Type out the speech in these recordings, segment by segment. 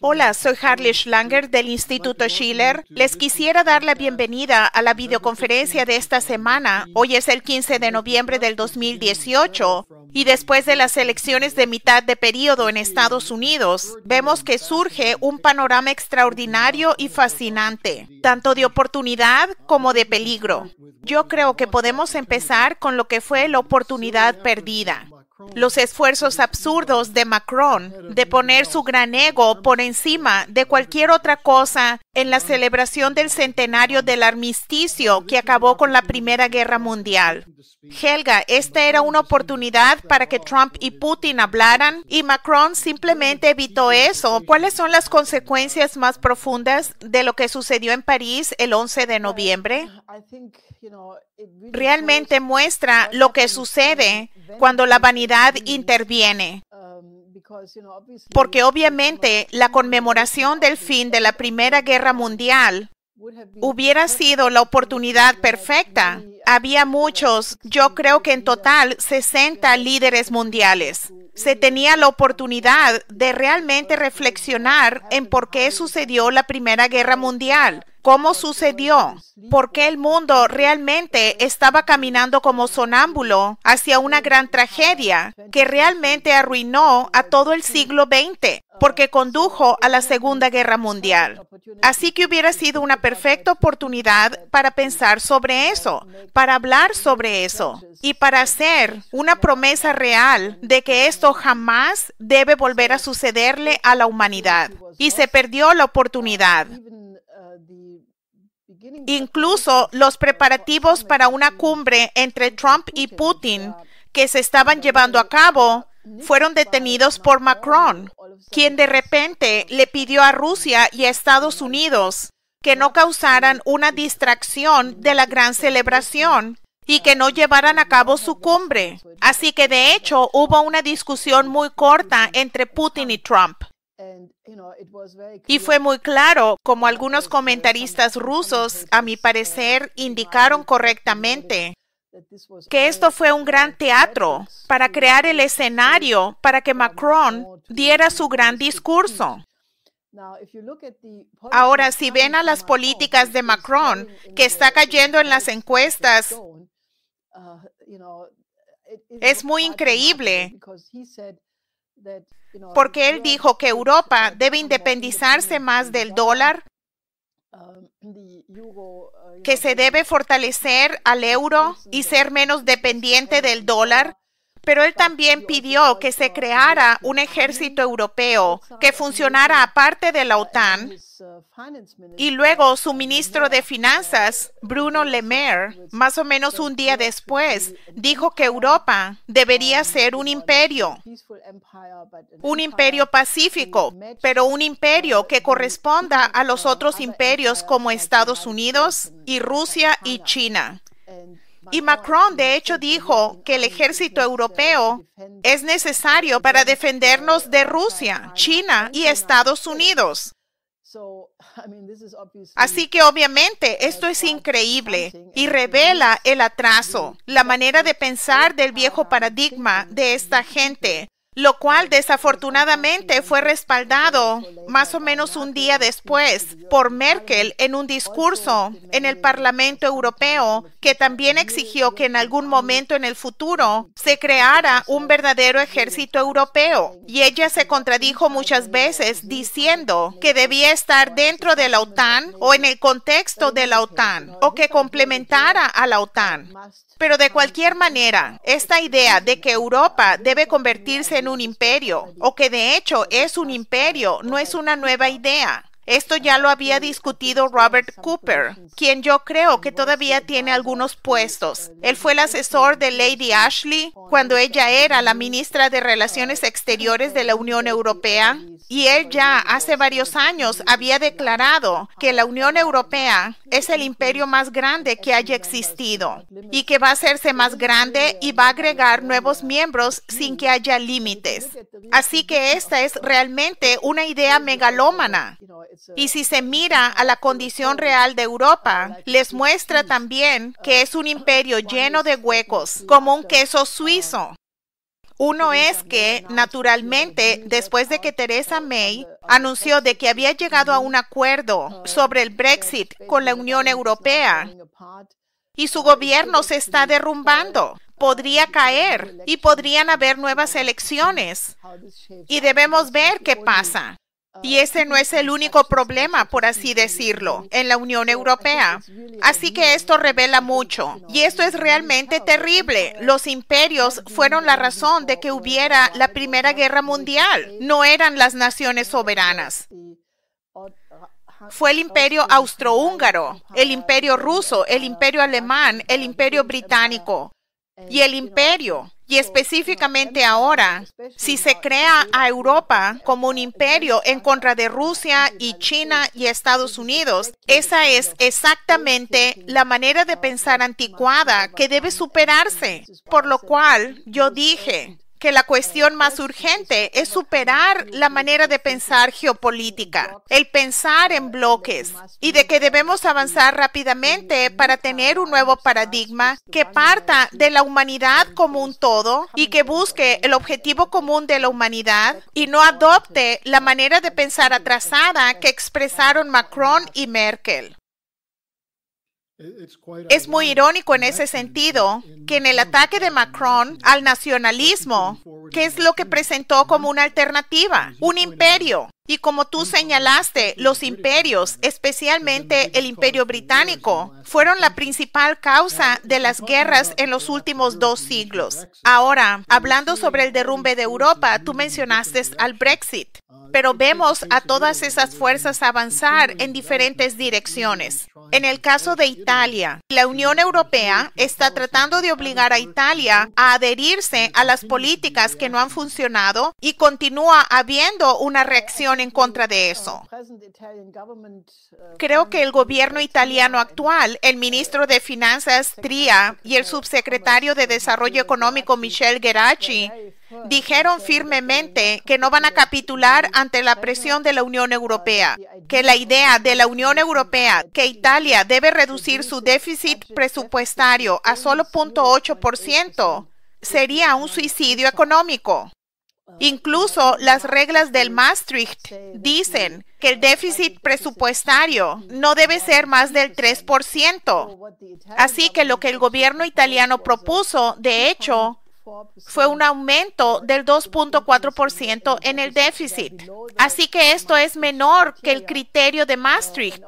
Hola, soy Harley Schlanger del Instituto Schiller. Les quisiera dar la bienvenida a la videoconferencia de esta semana. Hoy es el 15 de noviembre del 2018 y después de las elecciones de mitad de periodo en Estados Unidos, vemos que surge un panorama extraordinario y fascinante, tanto de oportunidad como de peligro. Yo creo que podemos empezar con lo que fue la oportunidad perdida los esfuerzos absurdos de Macron de poner su gran ego por encima de cualquier otra cosa en la celebración del centenario del armisticio que acabó con la Primera Guerra Mundial. Helga, esta era una oportunidad para que Trump y Putin hablaran y Macron simplemente evitó eso. ¿Cuáles son las consecuencias más profundas de lo que sucedió en París el 11 de noviembre? Realmente muestra lo que sucede cuando la vanidad interviene. Um, Porque obviamente la conmemoración del fin de la Primera Guerra Mundial hubiera sido la oportunidad perfecta. Había muchos, yo creo que en total 60 líderes mundiales se tenía la oportunidad de realmente reflexionar en por qué sucedió la Primera Guerra Mundial, cómo sucedió, por qué el mundo realmente estaba caminando como sonámbulo hacia una gran tragedia que realmente arruinó a todo el siglo XX porque condujo a la Segunda Guerra Mundial. Así que hubiera sido una perfecta oportunidad para pensar sobre eso, para hablar sobre eso y para hacer una promesa real de que esto jamás debe volver a sucederle a la humanidad y se perdió la oportunidad. Incluso los preparativos para una cumbre entre Trump y Putin que se estaban llevando a cabo fueron detenidos por Macron, quien de repente le pidió a Rusia y a Estados Unidos que no causaran una distracción de la gran celebración y que no llevaran a cabo su cumbre. Así que de hecho hubo una discusión muy corta entre Putin y Trump. Y fue muy claro, como algunos comentaristas rusos, a mi parecer, indicaron correctamente, que esto fue un gran teatro para crear el escenario para que Macron diera su gran discurso. Ahora, si ven a las políticas de Macron, que está cayendo en las encuestas Uh, es muy increíble porque él dijo que Europa debe independizarse más del dólar, um, uh, que se debe fortalecer al euro y ser menos dependiente del dólar pero él también pidió que se creara un ejército europeo que funcionara aparte de la OTAN. Y luego su ministro de Finanzas, Bruno Le Maire, más o menos un día después, dijo que Europa debería ser un imperio, un imperio pacífico, pero un imperio que corresponda a los otros imperios como Estados Unidos y Rusia y China. Y Macron, de hecho, dijo que el ejército europeo es necesario para defendernos de Rusia, China y Estados Unidos. Así que obviamente esto es increíble y revela el atraso, la manera de pensar del viejo paradigma de esta gente lo cual desafortunadamente fue respaldado más o menos un día después por Merkel en un discurso en el Parlamento Europeo que también exigió que en algún momento en el futuro se creara un verdadero ejército europeo. Y ella se contradijo muchas veces diciendo que debía estar dentro de la OTAN o en el contexto de la OTAN o que complementara a la OTAN. Pero de cualquier manera, esta idea de que Europa debe convertirse en un imperio, o que de hecho es un imperio, no es una nueva idea. Esto ya lo había discutido Robert Cooper, quien yo creo que todavía tiene algunos puestos. Él fue el asesor de Lady Ashley cuando ella era la ministra de Relaciones Exteriores de la Unión Europea y él ya hace varios años había declarado que la Unión Europea es el imperio más grande que haya existido y que va a hacerse más grande y va a agregar nuevos miembros sin que haya límites. Así que esta es realmente una idea megalómana. Y si se mira a la condición real de Europa, les muestra también uh, que es un uh, imperio lleno de huecos, como un queso uh, suizo. Uno es que, naturalmente, después de que Theresa May anunció de que había llegado a un acuerdo sobre el Brexit con la Unión Europea, y su gobierno se está derrumbando, podría caer y podrían haber nuevas elecciones. Y debemos ver qué pasa. Y ese no es el único problema, por así decirlo, en la Unión Europea. Así que esto revela mucho. Y esto es realmente terrible. Los imperios fueron la razón de que hubiera la Primera Guerra Mundial. No eran las naciones soberanas fue el imperio austrohúngaro, el imperio ruso, el imperio alemán, el imperio británico y el imperio y específicamente ahora, si se crea a Europa como un imperio en contra de Rusia y China y Estados Unidos, esa es exactamente la manera de pensar anticuada que debe superarse. Por lo cual yo dije, que la cuestión más urgente es superar la manera de pensar geopolítica, el pensar en bloques y de que debemos avanzar rápidamente para tener un nuevo paradigma que parta de la humanidad como un todo y que busque el objetivo común de la humanidad y no adopte la manera de pensar atrasada que expresaron Macron y Merkel. Es muy irónico en ese sentido que en el ataque de Macron al nacionalismo, ¿qué es lo que presentó como mm-hmm. una alternativa, un imperio y como tú señalaste, los imperios, especialmente el imperio británico, fueron la principal causa de las guerras en los últimos dos siglos. Ahora, hablando sobre el derrumbe de Europa, tú mencionaste al Brexit, pero vemos a todas esas fuerzas avanzar en diferentes direcciones. En el caso de Italia, la Unión Europea está tratando de obligar a Italia a adherirse a las políticas que no han funcionado y continúa habiendo una reacción en contra de eso. Uh, Creo que el gobierno italiano uh, actual, el ministro de Finanzas Tria y el subsecretario de uh, Desarrollo Económico Michel Geraci dijeron firmemente que no van a capitular ante la presión de la Unión Europea, que la idea de la Unión Europea que Italia debe reducir su déficit presupuestario a solo 0.8% sería un suicidio económico. Incluso las reglas del Maastricht dicen que el déficit presupuestario no debe ser más del 3%. Así que lo que el gobierno italiano propuso, de hecho, fue un aumento del 2.4% en el déficit. Así que esto es menor que el criterio de Maastricht.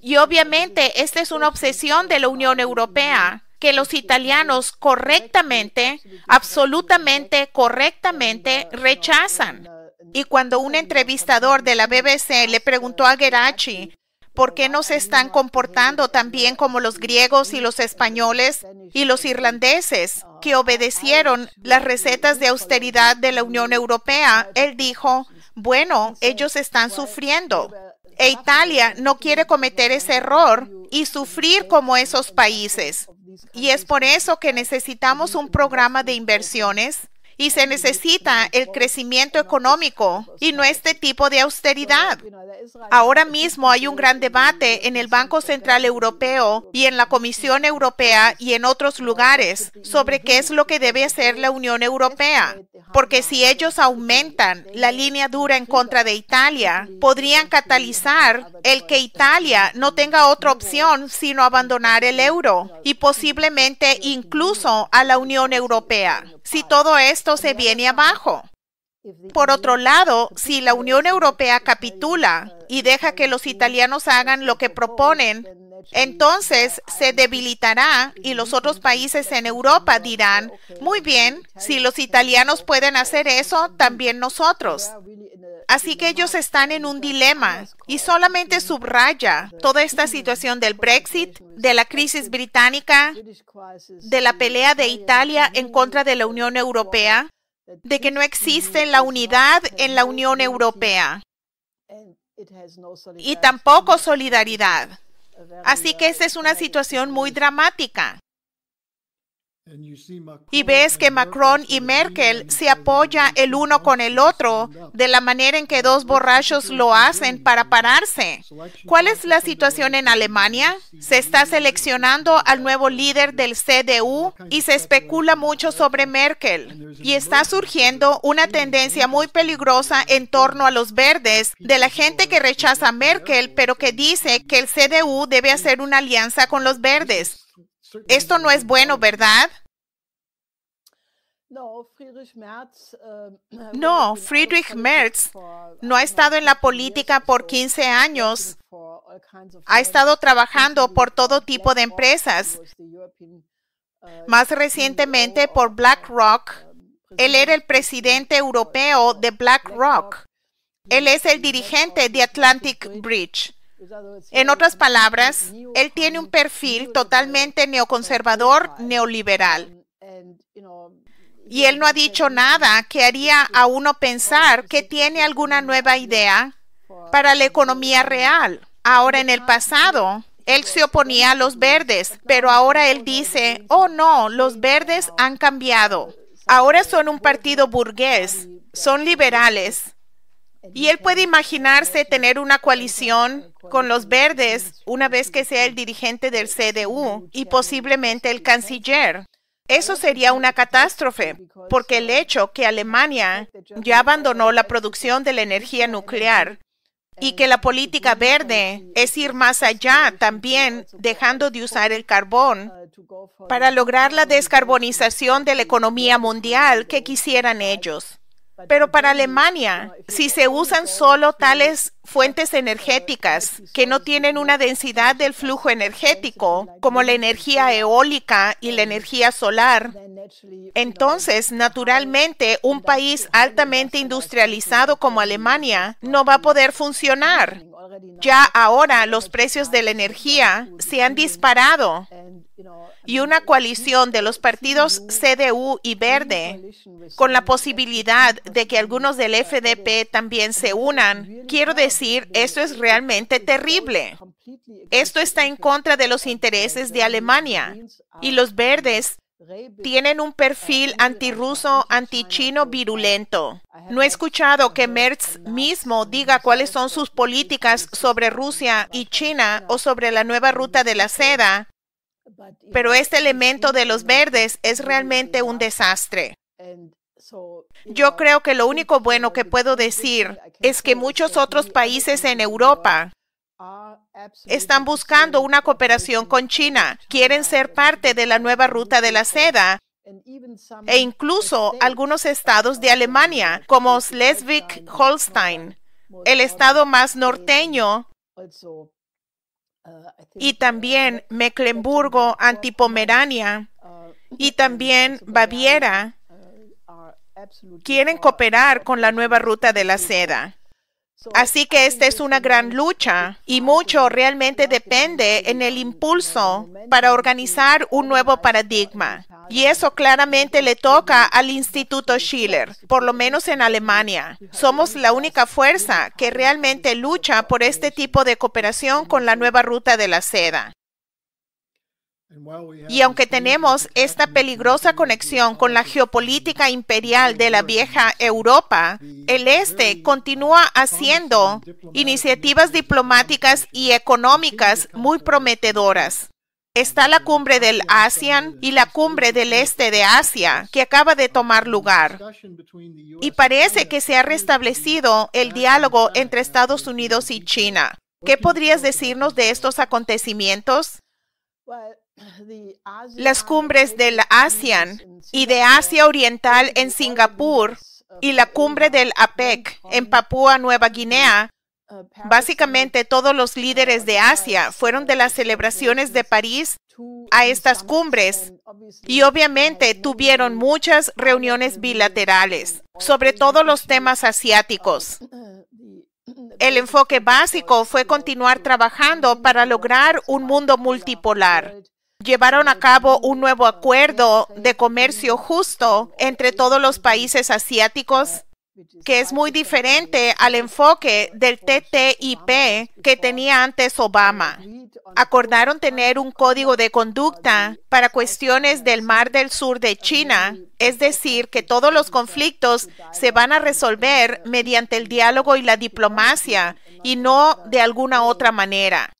Y obviamente esta es una obsesión de la Unión Europea que los italianos correctamente, absolutamente correctamente rechazan. Y cuando un entrevistador de la BBC le preguntó a Geraci ¿por qué no se están comportando tan bien como los griegos y los españoles y los irlandeses que obedecieron las recetas de austeridad de la Unión Europea? Él dijo, bueno, ellos están sufriendo. E Italia no quiere cometer ese error y sufrir como esos países. Y es por eso que necesitamos un programa de inversiones y se necesita el crecimiento económico y no este tipo de austeridad. Ahora mismo hay un gran debate en el Banco Central Europeo y en la Comisión Europea y en otros lugares sobre qué es lo que debe hacer la Unión Europea, porque si ellos aumentan la línea dura en contra de Italia, podrían catalizar el que Italia no tenga otra opción sino abandonar el euro y posiblemente incluso a la Unión Europea. Si todo esto se viene abajo. Por otro lado, si la Unión Europea capitula y deja que los italianos hagan lo que proponen, entonces se debilitará y los otros países en Europa dirán, muy bien, si los italianos pueden hacer eso, también nosotros. Así que ellos están en un dilema y solamente subraya toda esta situación del Brexit, de la crisis británica, de la pelea de Italia en contra de la Unión Europea, de que no existe la unidad en la Unión Europea y tampoco solidaridad. Así que esa es una situación muy dramática. Y ves que Macron y Merkel se apoyan el uno con el otro de la manera en que dos borrachos lo hacen para pararse. ¿Cuál es la situación en Alemania? Se está seleccionando al nuevo líder del CDU y se especula mucho sobre Merkel. Y está surgiendo una tendencia muy peligrosa en torno a los verdes, de la gente que rechaza a Merkel, pero que dice que el CDU debe hacer una alianza con los verdes. Esto no es bueno, ¿verdad? No, Friedrich Merz eh, no ha estado en la política por 15 años. Ha estado trabajando por todo uh, tipo de empresas. Uh, Más e recientemente por uh, BlackRock. Um, él era el presidente europeo de BlackRock. Él es el dirigente de Atlantic Bridge. En otras palabras, él tiene un perfil totalmente neoconservador, neoliberal. Y él no ha dicho nada que haría a uno pensar que tiene alguna nueva idea para la economía real. Ahora, en el pasado, él se oponía a los verdes, pero ahora él dice, oh no, los verdes han cambiado. Ahora son un partido burgués, son liberales y él puede imaginarse tener una coalición con los verdes una vez que sea el dirigente del CDU y posiblemente el canciller. Eso sería una catástrofe, porque el hecho que Alemania ya abandonó la producción de la energía nuclear y que la política verde es ir más allá también, dejando de eh, usar el carbón uh, para lograr la descarbonización de la economía mundial que quisieran ellos. Pero para Alemania, si se usan solo tales fuentes energéticas que no tienen una densidad del flujo energético, como la energía eólica y la energía solar, entonces, naturalmente, un país altamente industrializado como Alemania no va a poder funcionar. Ya ahora los precios de la energía se han disparado y una coalición de los partidos CDU y Verde con la posibilidad de que algunos del FDP también se unan. Quiero decir, esto es realmente terrible. Esto está en contra de los intereses de Alemania y los verdes tienen un uh, perfil antirruso, antichino virulento. No he escuchado que Merz mismo diga cuáles son sus políticas sobre Rusia y China o sobre la nueva ruta de la seda pero este elemento de los verdes es realmente un desastre. Yo creo que lo único bueno que puedo decir es que muchos otros países en Europa están buscando una cooperación con China, quieren ser parte de la nueva ruta de la seda e incluso algunos estados de Alemania, como Schleswig-Holstein, el estado más norteño, y también Mecklenburg Antipomerania y también Baviera quieren cooperar con la nueva ruta de la seda. Así que esta es una gran lucha y mucho realmente depende en el impulso para organizar un nuevo paradigma. Y eso claramente le toca al Instituto Schiller, por lo menos en Alemania. Somos la única fuerza que realmente lucha por este tipo de cooperación con la nueva ruta de la seda. Y aunque tenemos esta peligrosa conexión con la geopolítica imperial de la vieja Europa, el Este continúa haciendo iniciativas diplomáticas y económicas muy prometedoras. Está la cumbre del ASEAN y la cumbre del Este de Asia que acaba de tomar lugar. Y parece que se ha restablecido el diálogo entre Estados Unidos y China. ¿Qué podrías decirnos de estos acontecimientos? las cumbres del ASEAN y de Asia Oriental en Singapur y la cumbre del APEC en Papúa Nueva Guinea, uh, básicamente todos los líderes de Asia fueron de las celebraciones de París a estas cumbres y obviamente tuvieron muchas reuniones bilaterales sobre todos los temas asiáticos. Uh, El enfoque básico fue continuar trabajando para lograr un mundo multipolar llevaron a cabo un nuevo acuerdo de comercio justo entre todos los países asiáticos que es muy diferente al enfoque del TTIP que tenía antes Obama. Acordaron tener un código de conducta para cuestiones del Mar del Sur de China, es decir, que todos los conflictos se van a resolver mediante el diálogo y la diplomacia y no de alguna otra manera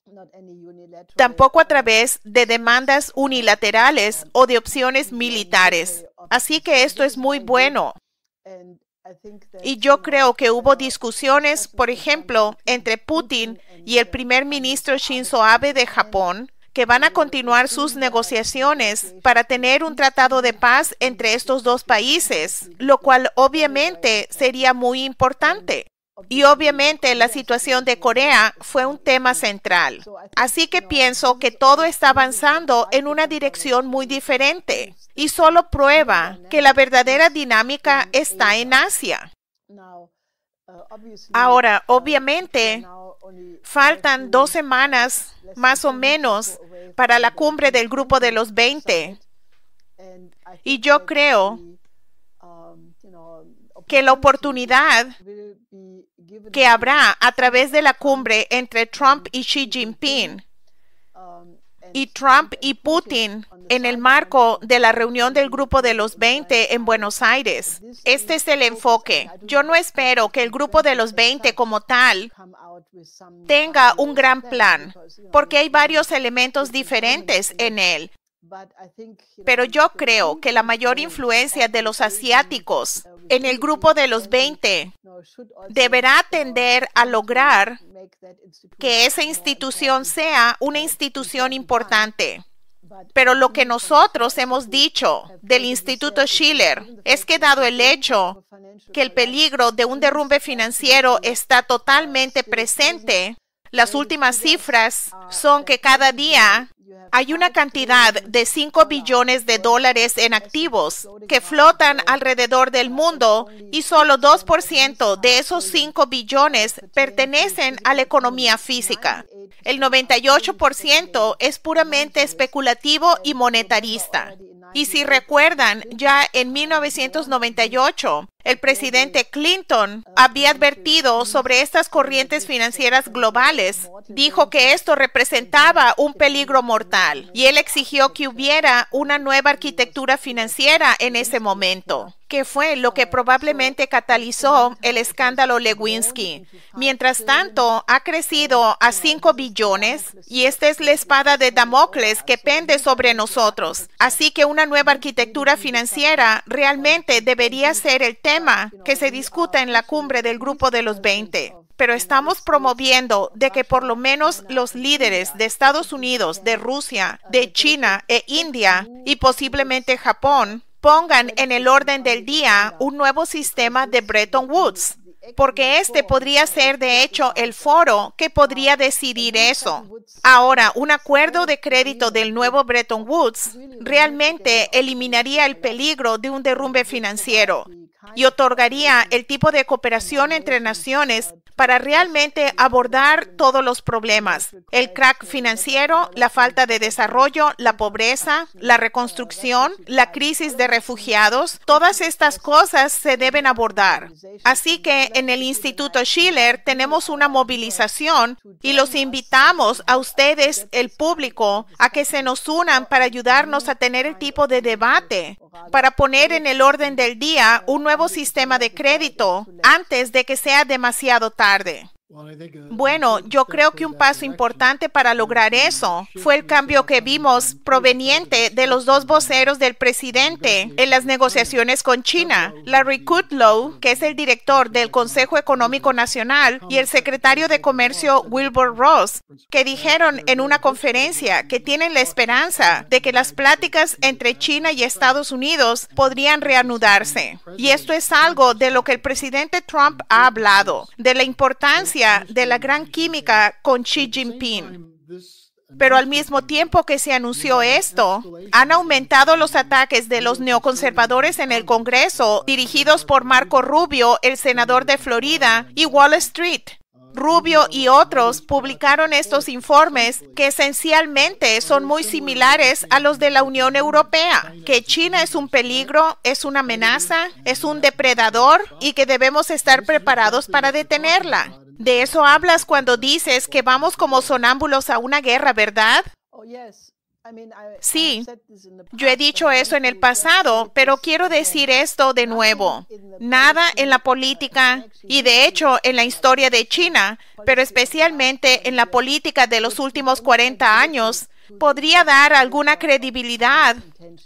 tampoco a través de demandas uh, unilaterales o de opciones militares. Así que esto es muy bueno. Y yo creo que hubo discusiones, por ejemplo, entre Putin y el primer ministro Shinzo Abe de Japón, que van a continuar sus negociaciones para tener un tratado de paz entre estos dos países, lo cual obviamente sería muy importante. Y obviamente la situación de Corea fue un tema central. Así que pienso que todo está avanzando en una dirección muy diferente y solo prueba que la verdadera dinámica está en Asia. Ahora, obviamente, faltan dos semanas más o menos para la cumbre del grupo de los 20. Y yo creo que la oportunidad que habrá a través de la cumbre entre Trump y Xi Jinping y Trump y Putin en el marco de la reunión del Grupo de los 20 en Buenos Aires. Este es el enfoque. Yo no espero que el Grupo de los 20 como tal tenga un gran plan, porque hay varios elementos diferentes en él. Pero yo creo que la mayor influencia de los asiáticos uh, en el grupo de los 20 deberá tender a lograr que esa institución sea una institución importante. Pero lo que nosotros hemos dicho del uh, Instituto Schiller es que dado el hecho que el peligro de un derrumbe financiero está totalmente uh, presente, las últimas cifras son que cada día hay una cantidad de 5 billones de dólares en activos que flotan alrededor del mundo y solo 2% de esos 5 billones pertenecen a la economía física. El 98% es puramente especulativo y monetarista. Y si recuerdan, ya en 1998, el presidente Clinton había advertido sobre estas corrientes financieras globales. Dijo que esto representaba un peligro mortal y él exigió que hubiera una nueva arquitectura financiera en ese momento que fue lo que probablemente catalizó el escándalo Lewinsky. Mientras tanto, ha crecido a 5 billones y esta es la espada de Damocles que pende sobre nosotros. Así que una nueva arquitectura financiera realmente debería ser el tema que se discuta en la cumbre del Grupo de los 20 pero estamos promoviendo de que por lo menos los líderes de Estados Unidos, de Rusia, de China e India y posiblemente Japón pongan en el orden del día un nuevo sistema de Bretton Woods, porque este podría ser de hecho el foro que podría decidir eso. Ahora, un acuerdo de crédito del nuevo Bretton Woods realmente eliminaría el peligro de un derrumbe financiero y otorgaría el tipo de cooperación entre naciones para realmente abordar todos los problemas, el crack financiero, la falta de desarrollo, la pobreza, la reconstrucción, la crisis de refugiados, todas estas cosas se deben abordar. Así que en el Instituto Schiller tenemos una movilización y los invitamos a ustedes, el público, a que se nos unan para ayudarnos a tener el tipo de debate para poner en el orden del día un nuevo sistema de crédito antes de que sea demasiado tarde. Uh, bueno, yo creo que un paso importante para lograr eso fue el cambio que vimos proveniente de los dos voceros del presidente en las negociaciones con China, Larry Kudlow, que es el director del Consejo Económico Nacional, y el secretario de Comercio Wilbur Ross, que dijeron en una conferencia que tienen la esperanza de que las pláticas entre China y Estados Unidos podrían reanudarse. Y esto es algo de lo que el presidente Trump ha hablado, de la importancia de la gran química con Xi Jinping. Pero al mismo tiempo que se anunció esto, han aumentado los ataques de los neoconservadores en el Congreso, dirigidos por Marco Rubio, el senador de Florida, y Wall Street. Rubio y otros publicaron estos informes que esencialmente son muy similares a los de la Unión Europea, que China es un peligro, es una amenaza, es un depredador y que debemos estar preparados para detenerla. De eso hablas cuando dices que vamos como sonámbulos a una guerra, ¿verdad? Oh, sí, yo he dicho eso en el pasado, pero quiero decir esto de nuevo. Nada en la política y de hecho en la historia de China, pero especialmente en la política de los últimos 40 años, podría dar alguna credibilidad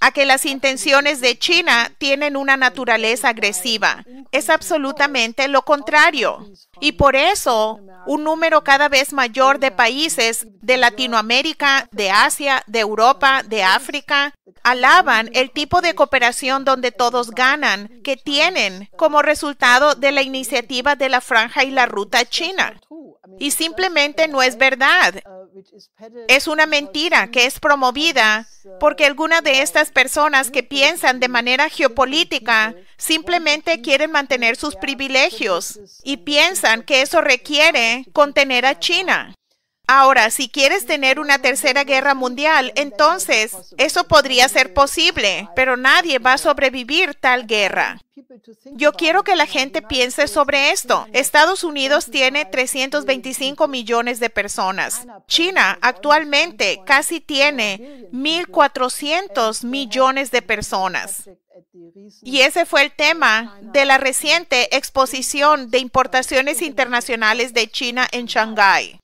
a que las intenciones de China tienen una naturaleza agresiva. Es absolutamente lo contrario. Y por eso, un número cada vez mayor de países de Latinoamérica, de Asia, de Europa, de África, alaban el tipo de cooperación donde todos ganan que tienen como resultado de la iniciativa de la franja y la ruta china. Y simplemente no es verdad. Es una mentira que es promovida porque algunas de uh, estas personas que piensan de manera geopolítica simplemente quieren mantener sus privilegios y piensan que eso requiere contener a China. Ahora, si quieres tener una tercera guerra mundial, entonces eso podría ser posible, pero nadie va a sobrevivir tal guerra. Yo quiero que la gente piense sobre esto. Estados Unidos tiene 325 millones de personas. China actualmente casi tiene 1.400 millones de personas. Y ese fue el tema de la reciente exposición de importaciones internacionales de China en Shanghái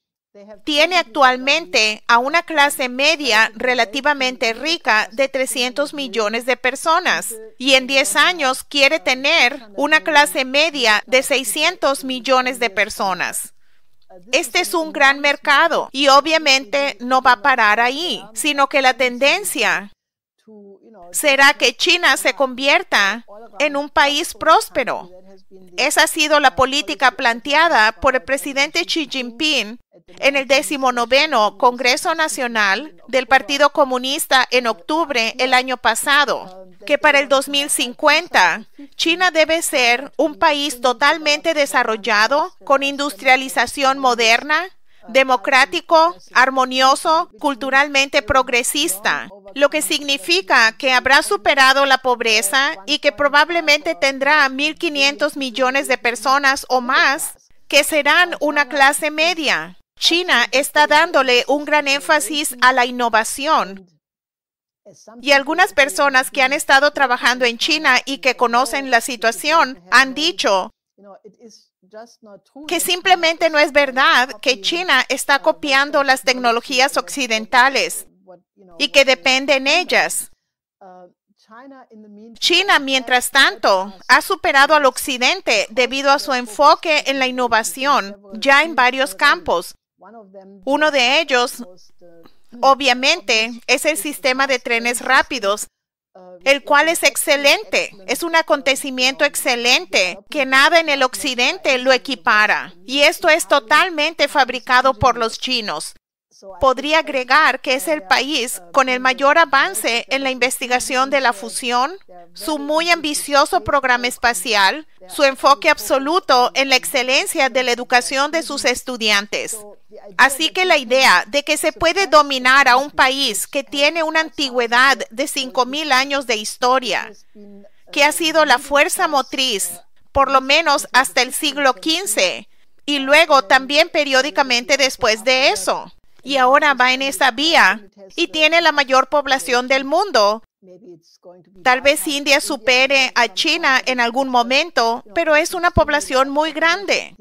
tiene actualmente a una clase media relativamente rica de 300 millones de personas y en 10 años quiere tener una clase media de 600 millones de personas. Este es un gran mercado y obviamente no va a parar ahí, sino que la tendencia será que China se convierta en un país próspero. Esa ha sido la política planteada por el presidente Xi Jinping en el decimonoveno Congreso Nacional del Partido Comunista en octubre el año pasado, que para el 2050 China debe ser un país totalmente desarrollado, con industrialización moderna, democrático, armonioso, culturalmente progresista, lo que significa que habrá superado la pobreza y que probablemente tendrá 1.500 millones de personas o más que serán una clase media China está dándole un gran énfasis a la innovación. Y algunas personas que han estado trabajando en China y que conocen la situación han dicho que simplemente no es verdad que China está copiando las tecnologías occidentales y que depende en ellas. China, mientras tanto, ha superado al Occidente debido a su enfoque en la innovación ya en varios campos, uno de ellos, obviamente, es el sistema de trenes rápidos, uh, el cual es excelente, es un acontecimiento excelente que nada en el occidente lo equipara. Y esto es totalmente fabricado por los chinos podría agregar que es el país uh, con el mayor avance en la investigación de la fusión, su muy ambicioso programa espacial, su enfoque absoluto en la excelencia de la educación de sus mm-hmm. estudiantes. Así que la idea de que se puede dominar a un país que tiene una antigüedad de 5.000 años de historia, uh, que ha sido la fuerza motriz, por lo menos hasta el siglo XV, y luego también periódicamente después de eso y ahora va en esa vía y tiene la mayor población del mundo. Tal vez India supere a China en algún momento, pero es una población muy grande.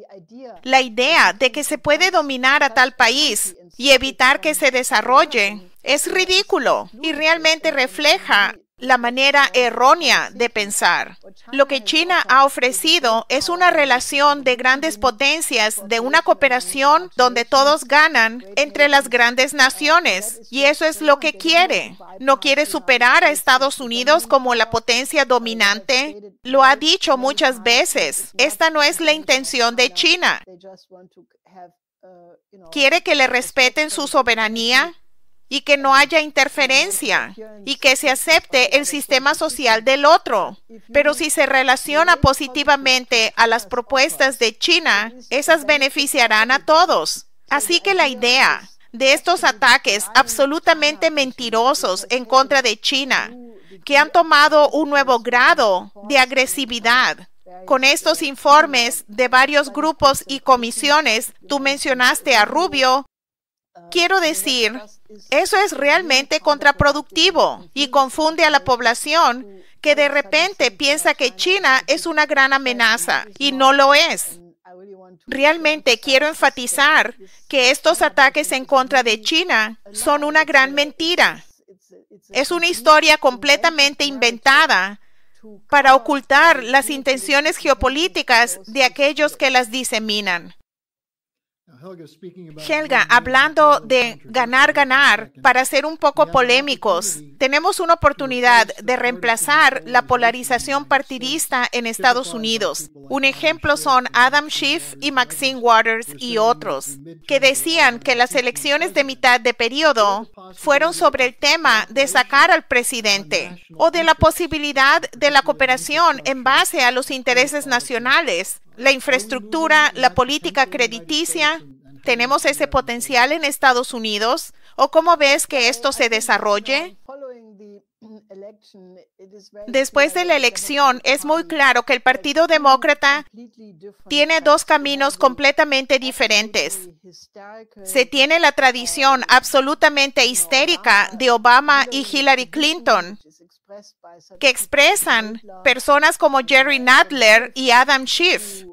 La idea de que se puede dominar a tal país y evitar que se desarrolle es ridículo y realmente refleja la manera errónea de pensar. Lo que China ha ofrecido es una relación de grandes potencias, de una cooperación donde todos ganan entre las grandes naciones. Y eso es lo que quiere. No quiere superar a Estados Unidos como la potencia dominante. Lo ha dicho muchas veces. Esta no es la intención de China. Quiere que le respeten su soberanía y que no haya interferencia y que se acepte el sistema social del otro. Pero si se relaciona positivamente a las propuestas de China, esas beneficiarán a todos. Así que la idea de estos ataques absolutamente mentirosos en contra de China, que han tomado un nuevo grado de agresividad, con estos informes de varios grupos y comisiones, tú mencionaste a Rubio Quiero decir, eso es realmente contraproductivo y confunde a la población que de repente piensa que China es una gran amenaza y no lo es. Realmente quiero enfatizar que estos ataques en contra de China son una gran mentira. Es una historia completamente inventada para ocultar las intenciones geopolíticas de aquellos que las diseminan. Helga, hablando de ganar, ganar, para ser un poco polémicos, tenemos una oportunidad de reemplazar la polarización partidista en Estados Unidos. Un ejemplo son Adam Schiff y Maxine Waters y otros, que decían que las elecciones de mitad de periodo fueron sobre el tema de sacar al presidente o de la posibilidad de la cooperación en base a los intereses nacionales la infraestructura, la política crediticia. ¿Tenemos ese potencial en Estados Unidos? ¿O cómo ves que esto se desarrolle? Después de la elección, es muy claro que el Partido Demócrata tiene dos caminos completamente diferentes. Se tiene la tradición absolutamente histérica de Obama y Hillary Clinton, que expresan personas como Jerry Nadler y Adam Schiff,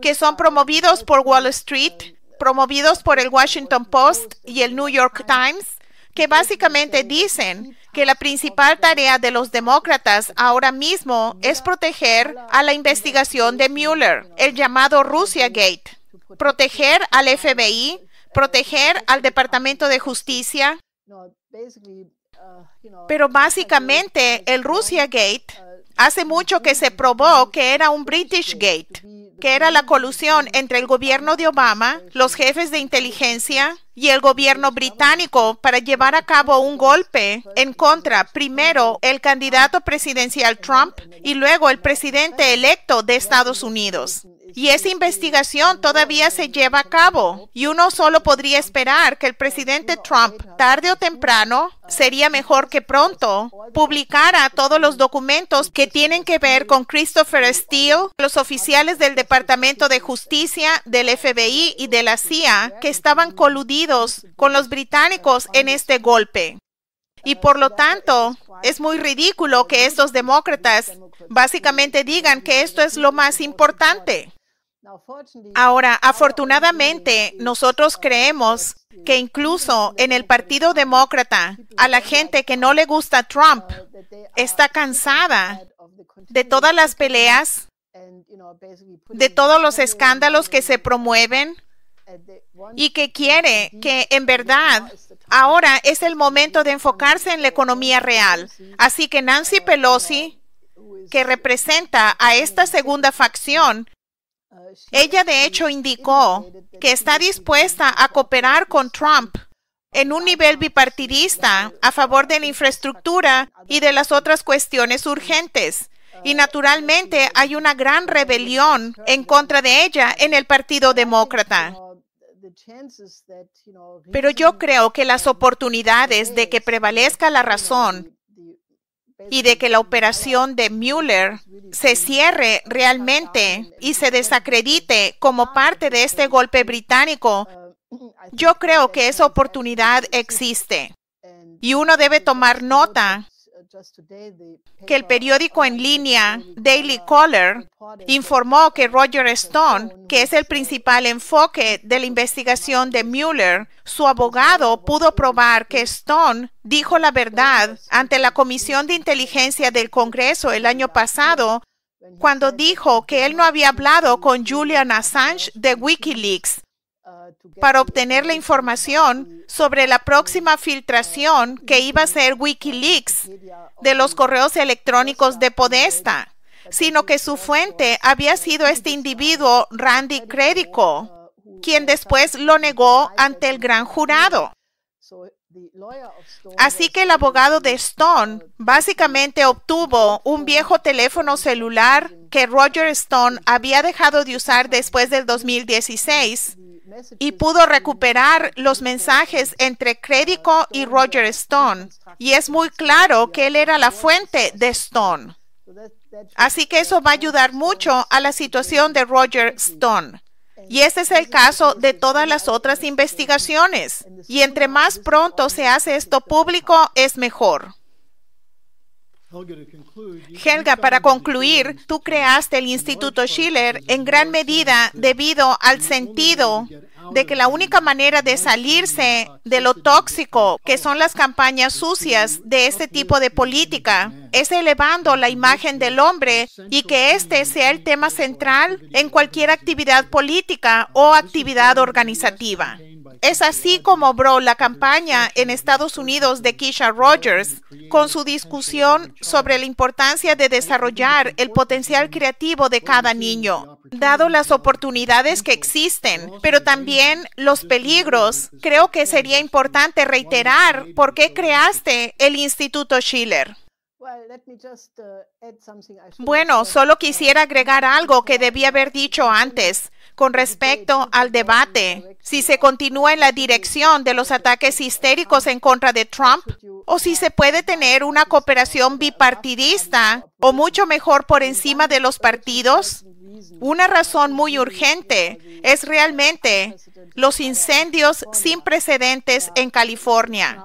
que son promovidos por Wall Street, promovidos por el Washington Post y el New York Times, que básicamente dicen que la principal tarea de los demócratas ahora mismo es proteger a la investigación de Mueller, el llamado Russia Gate, proteger al FBI, proteger al Departamento de Justicia pero básicamente el Russia Gate hace mucho que se probó que era un British Gate, que era la colusión entre el gobierno de Obama, los jefes de inteligencia y el gobierno británico para llevar a cabo un golpe en contra primero el candidato presidencial Trump y luego el presidente electo de Estados Unidos. Y esa investigación todavía se lleva a cabo. Y uno solo podría esperar que el presidente Trump, tarde o temprano, sería mejor que pronto, publicara todos los documentos que tienen que ver con Christopher Steele, los oficiales del Departamento de Justicia, del FBI y de la CIA que estaban coludidos con los británicos en este golpe. Y por lo tanto, es muy ridículo que estos demócratas básicamente digan que esto es lo más importante. Ahora, afortunadamente, nosotros creemos que incluso en el Partido Demócrata, a la gente que no le gusta Trump está cansada de todas las peleas, de todos los escándalos que se promueven y que quiere que en verdad ahora es el momento de enfocarse en la economía real. Así que Nancy Pelosi, que representa a esta segunda facción, ella de hecho indicó que está dispuesta a cooperar con Trump en un nivel bipartidista a favor de la infraestructura y de las otras cuestiones urgentes. Y naturalmente hay una gran rebelión en contra de ella en el Partido Demócrata. Pero yo creo que las oportunidades de que prevalezca la razón y de que la operación de Mueller se cierre realmente y se desacredite como parte de este golpe británico, yo creo que esa oportunidad existe. Y uno debe tomar nota que el periódico en línea Daily Caller informó que Roger Stone, que es el principal enfoque de la investigación de Mueller, su abogado pudo probar que Stone dijo la verdad ante la Comisión de Inteligencia del Congreso el año pasado cuando dijo que él no había hablado con Julian Assange de Wikileaks para obtener la información sobre la próxima filtración que iba a ser Wikileaks de los correos electrónicos de Podesta, sino que su fuente había sido este individuo Randy Credico, quien después lo negó ante el gran jurado. Así que el abogado de Stone uh, básicamente obtuvo un viejo teléfono celular que Roger Stone había dejado de usar después del 2016 y pudo recuperar los mensajes entre Crédico y Roger Stone. Y es muy claro que él era la fuente de Stone. Así que eso va a ayudar mucho a la situación de Roger Stone. Y ese es el caso de todas las otras investigaciones. Y entre más pronto se hace esto público, es mejor. Helga, para concluir, tú creaste el Instituto Schiller en gran medida debido al sentido de que la única manera de salirse de lo tóxico que son las campañas sucias de este tipo de política es elevando la imagen del hombre y que este sea el tema central en cualquier actividad política o actividad organizativa. Es así como obró la campaña en Estados Unidos de Keisha Rogers con su discusión sobre la importancia de desarrollar el potencial creativo de cada niño, dado las oportunidades que existen, pero también los peligros. Creo que sería importante reiterar por qué creaste el Instituto Schiller. Uh, bueno, solo quisiera agregar algo que debía haber dicho antes con respecto al debate, si se continúa en la dirección de los ataques histéricos en contra de Trump o si se puede tener una cooperación bipartidista o mucho mejor por encima de los partidos. Una razón muy urgente es realmente los incendios sin precedentes en California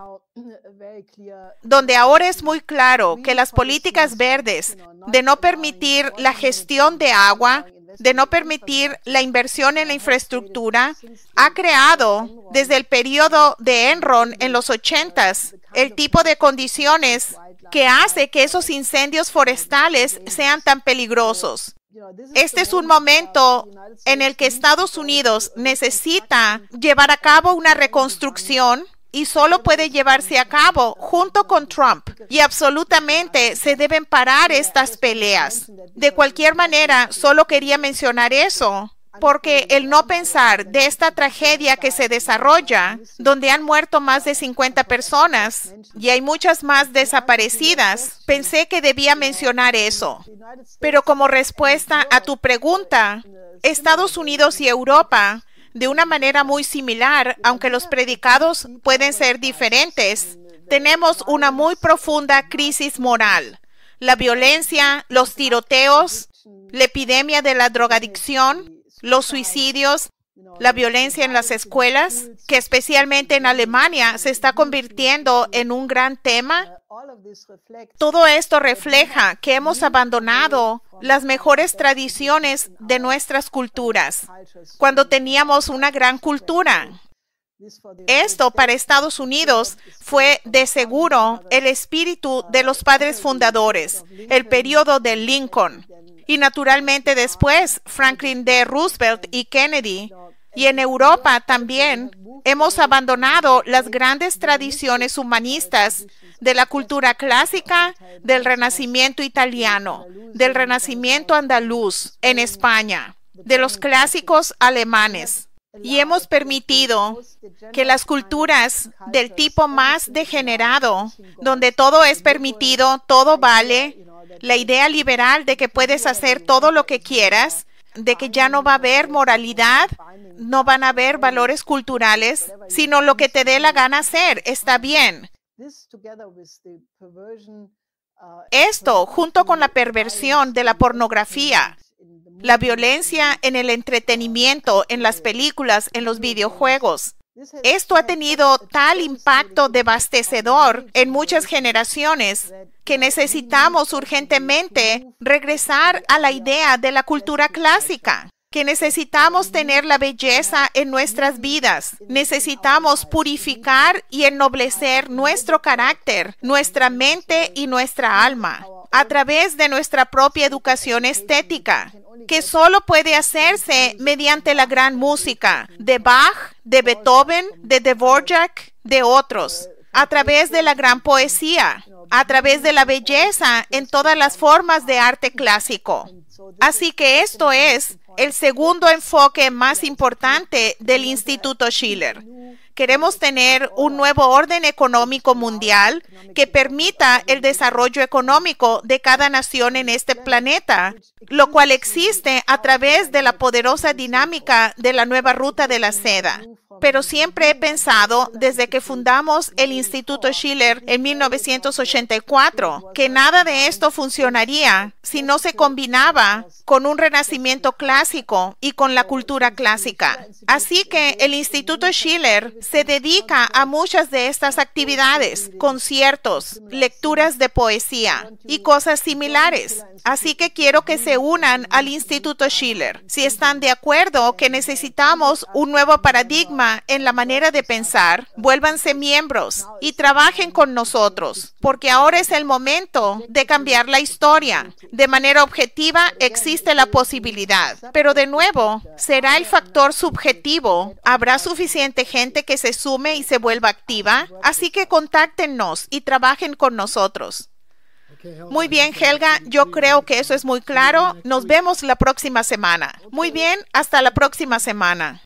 donde ahora es muy claro que las políticas verdes de no permitir la gestión de agua, de no permitir la inversión en la infraestructura, ha creado desde el periodo de Enron en los 80s el tipo de condiciones que hace que esos incendios forestales sean tan peligrosos. Este es un momento en el que Estados Unidos necesita llevar a cabo una reconstrucción y solo puede llevarse a cabo junto con Trump. Y absolutamente se deben parar estas peleas. De cualquier manera, solo quería mencionar eso porque el no pensar de esta tragedia que se desarrolla, donde han muerto más de 50 personas y hay muchas más desaparecidas, pensé que debía mencionar eso. Pero como respuesta a tu pregunta, Estados Unidos y Europa de una manera muy similar, aunque los predicados pueden ser diferentes. Tenemos una muy profunda crisis moral. La violencia, los tiroteos, la epidemia de la drogadicción, los suicidios, la violencia en las escuelas, que especialmente en Alemania se está convirtiendo en un gran tema. Todo esto refleja que hemos abandonado las mejores tradiciones de nuestras culturas cuando teníamos una gran cultura. Esto para Estados Unidos fue de seguro el espíritu de los padres fundadores, el periodo de Lincoln. Y naturalmente después Franklin D. Roosevelt y Kennedy y en Europa también hemos abandonado las grandes tradiciones humanistas de la cultura clásica, del Renacimiento italiano, del Renacimiento andaluz en España, de los clásicos alemanes. Y hemos permitido que las culturas del tipo más degenerado, donde todo es permitido, todo vale, la idea liberal de que puedes hacer todo lo que quieras, de que ya no va a haber moralidad, no van a haber valores culturales, sino lo que te dé la gana hacer, está bien. Esto, junto con la perversión de la pornografía, la violencia en el entretenimiento, en las películas, en los videojuegos, esto ha tenido tal impacto devastador en muchas generaciones que necesitamos urgentemente regresar a la idea de la cultura clásica que necesitamos tener la belleza en nuestras vidas. Necesitamos purificar y ennoblecer nuestro carácter, nuestra mente y nuestra alma a través de nuestra propia educación estética, que solo puede hacerse mediante la gran música de Bach, de Beethoven, de Dvorak, de otros a través de la gran poesía, a través de la belleza en todas las formas de arte clásico. Así que esto es el segundo enfoque más importante del Instituto Schiller. Queremos tener un nuevo orden económico mundial que permita el desarrollo económico de cada nación en este planeta, lo cual existe a través de la poderosa dinámica de la nueva ruta de la seda pero siempre he pensado desde que fundamos el Instituto Schiller en 1984 que nada de esto funcionaría si no se combinaba con un renacimiento clásico y con la cultura clásica. Así que el Instituto Schiller se dedica a muchas de estas actividades, conciertos, lecturas de poesía y cosas similares. Así que quiero que se unan al Instituto Schiller si están de acuerdo que necesitamos un nuevo paradigma en la manera de pensar, vuélvanse miembros y trabajen con nosotros, porque ahora es el momento de cambiar la historia. De manera objetiva existe la posibilidad, pero de nuevo será el factor subjetivo. ¿Habrá suficiente gente que se sume y se vuelva activa? Así que contáctenos y trabajen con nosotros. Muy bien, Helga, yo creo que eso es muy claro. Nos vemos la próxima semana. Muy bien, hasta la próxima semana.